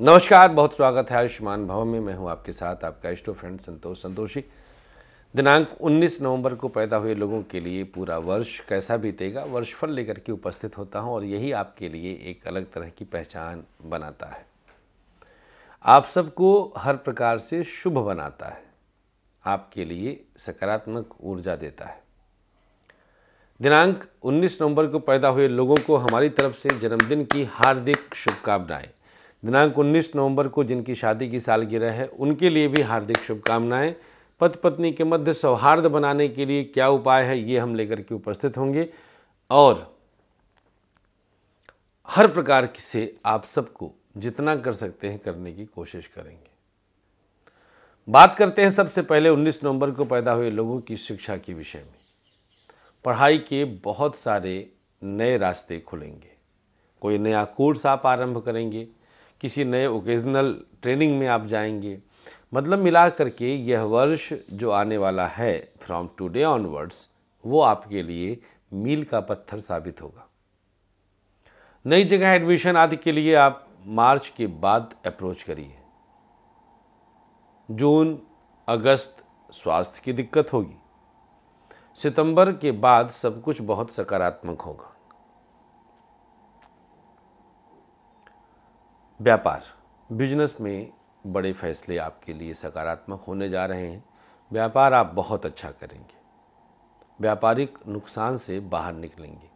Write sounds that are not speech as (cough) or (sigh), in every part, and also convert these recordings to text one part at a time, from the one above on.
नमस्कार बहुत स्वागत है आयुष्मान भाव में मैं हूं आपके साथ आपका इष्टो फ्रेंड संतोष संतोषी दिनांक 19 नवंबर को पैदा हुए लोगों के लिए पूरा वर्ष कैसा बीतेगा वर्षफल लेकर के उपस्थित होता हूं और यही आपके लिए एक अलग तरह की पहचान बनाता है आप सबको हर प्रकार से शुभ बनाता है आपके लिए सकारात्मक ऊर्जा देता है दिनांक 19 नवंबर को पैदा हुए लोगों को हमारी तरफ से जन्मदिन की हार्दिक शुभकामनाएं दिनांक 19 नवंबर को जिनकी शादी की सालगिरह है उनके लिए भी हार्दिक शुभकामनाएं पति पत्नी के मध्य सौहार्द बनाने के लिए क्या उपाय है ये हम लेकर के उपस्थित होंगे और हर प्रकार से आप सबको जितना कर सकते हैं करने की कोशिश करेंगे बात करते हैं सबसे पहले 19 नवंबर को पैदा हुए लोगों की शिक्षा के विषय में पढ़ाई के बहुत सारे नए रास्ते खुलेंगे कोई नया कोर्स आप आरंभ करेंगे किसी नए ओकेजनल ट्रेनिंग में आप जाएंगे मतलब मिला करके यह वर्ष जो आने वाला है फ्रॉम टुडे ऑनवर्ड्स वो आपके लिए मील का पत्थर साबित होगा नई जगह एडमिशन आदि के लिए आप मार्च के बाद अप्रोच करिए जून अगस्त स्वास्थ्य की दिक्कत होगी सितंबर के बाद सब कुछ बहुत सकारात्मक होगा व्यापार बिजनेस में बड़े फैसले आपके लिए सकारात्मक होने जा रहे हैं व्यापार आप बहुत अच्छा करेंगे व्यापारिक नुकसान से बाहर निकलेंगे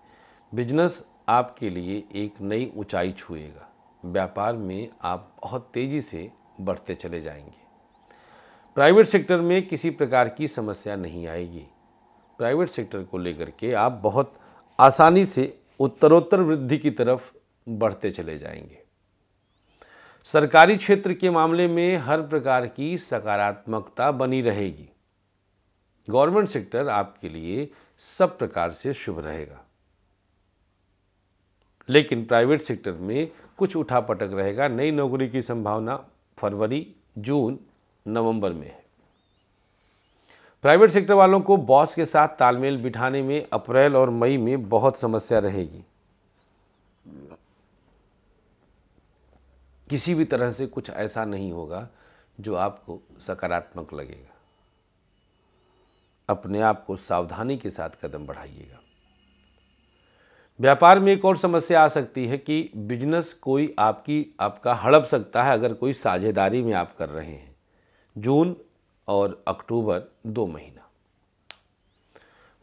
बिजनेस आपके लिए एक नई ऊंचाई छुएगा व्यापार में आप बहुत तेज़ी से बढ़ते चले जाएंगे प्राइवेट सेक्टर में किसी प्रकार की समस्या नहीं आएगी प्राइवेट सेक्टर को लेकर के आप बहुत आसानी से उत्तरोत्तर वृद्धि की तरफ बढ़ते चले जाएंगे सरकारी क्षेत्र के मामले में हर प्रकार की सकारात्मकता बनी रहेगी गवर्नमेंट सेक्टर आपके लिए सब प्रकार से शुभ रहेगा लेकिन प्राइवेट सेक्टर में कुछ उठापटक रहेगा नई नौकरी की संभावना फरवरी जून नवंबर में है प्राइवेट सेक्टर वालों को बॉस के साथ तालमेल बिठाने में अप्रैल और मई में बहुत समस्या रहेगी किसी भी तरह से कुछ ऐसा नहीं होगा जो आपको सकारात्मक लगेगा अपने आप को सावधानी के साथ कदम बढ़ाइएगा व्यापार में एक और समस्या आ सकती है कि बिजनेस कोई आपकी आपका हड़प सकता है अगर कोई साझेदारी में आप कर रहे हैं जून और अक्टूबर दो महीना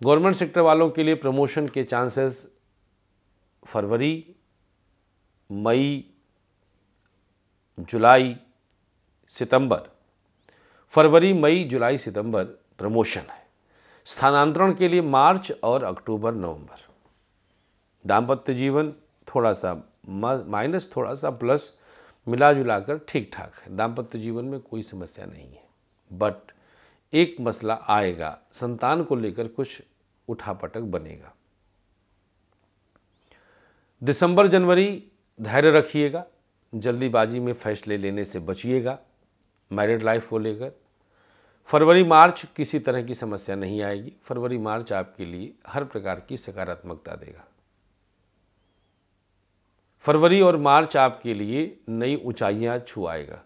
गवर्नमेंट सेक्टर वालों के लिए प्रमोशन के चांसेस फरवरी मई जुलाई सितंबर फरवरी मई जुलाई सितंबर प्रमोशन है स्थानांतरण के लिए मार्च और अक्टूबर नवंबर दाम्पत्य जीवन थोड़ा सा माइनस थोड़ा सा प्लस मिला जुला कर ठीक ठाक है दाम्पत्य जीवन में कोई समस्या नहीं है बट एक मसला आएगा संतान को लेकर कुछ उठापटक बनेगा दिसंबर जनवरी धैर्य रखिएगा जल्दीबाजी में फैसले लेने से बचिएगा मैरिड लाइफ को लेकर फरवरी मार्च किसी तरह की समस्या नहीं आएगी फरवरी मार्च आपके लिए हर प्रकार की सकारात्मकता देगा फरवरी और मार्च आपके लिए नई ऊंचाइयां छुआएगा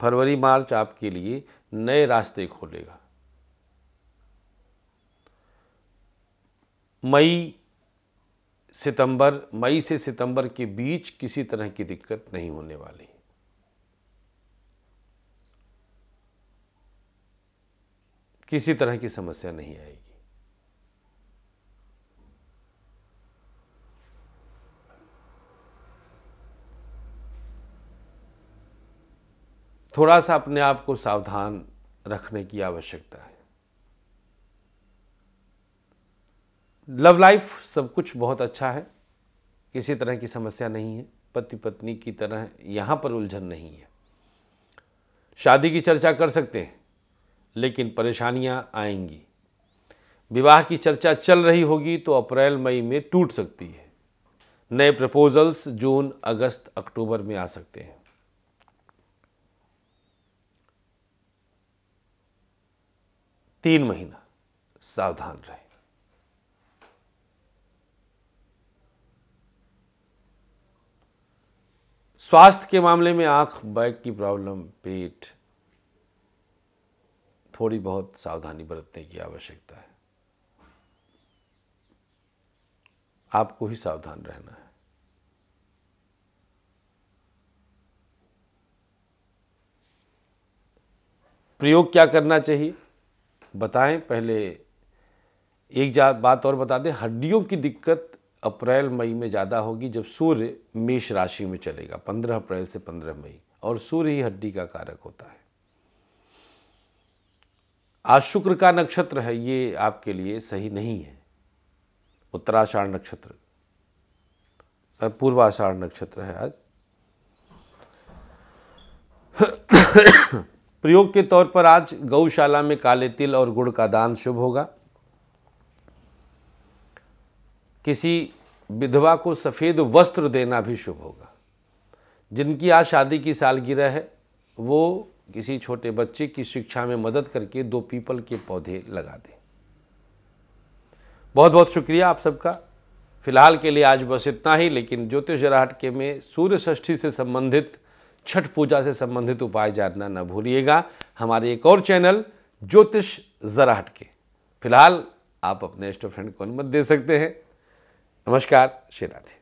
फरवरी मार्च आपके लिए नए रास्ते खोलेगा मई सितंबर मई से सितंबर के बीच किसी तरह की दिक्कत नहीं होने वाली किसी तरह की समस्या नहीं आएगी थोड़ा सा अपने आप को सावधान रखने की आवश्यकता है लव लाइफ सब कुछ बहुत अच्छा है किसी तरह की समस्या नहीं है पति पत्नी की तरह यहाँ पर उलझन नहीं है शादी की चर्चा कर सकते हैं लेकिन परेशानियाँ आएंगी विवाह की चर्चा चल रही होगी तो अप्रैल मई में टूट सकती है नए प्रपोजल्स जून अगस्त अक्टूबर में आ सकते हैं तीन महीना सावधान रहें स्वास्थ्य के मामले में आंख बैक की प्रॉब्लम पेट थोड़ी बहुत सावधानी बरतने की आवश्यकता है आपको ही सावधान रहना है प्रयोग क्या करना चाहिए बताएं पहले एक बात और बता दें हड्डियों की दिक्कत अप्रैल मई में ज़्यादा होगी जब सूर्य मेष राशि में चलेगा पंद्रह अप्रैल से पंद्रह मई और सूर्य ही हड्डी का कारक होता है आज शुक्र का नक्षत्र है ये आपके लिए सही नहीं है उत्तराषाढ़ नक्षत्र पूर्वाषाढ़ नक्षत्र है आज (coughs) प्रयोग के तौर पर आज गौशाला में काले तिल और गुड़ का दान शुभ होगा किसी विधवा को सफ़ेद वस्त्र देना भी शुभ होगा जिनकी आज शादी की सालगिरह है वो किसी छोटे बच्चे की शिक्षा में मदद करके दो पीपल के पौधे लगा दें बहुत बहुत शुक्रिया आप सबका फिलहाल के लिए आज बस इतना ही लेकिन ज्योतिष जराहट के में सूर्य षष्ठी से संबंधित छठ पूजा से संबंधित उपाय जानना न भूलिएगा हमारे एक और चैनल ज्योतिष जराहट के फिलहाल आप अपने इष्ट फ्रेंड को अनुमत दे सकते हैं नमस्कार श्री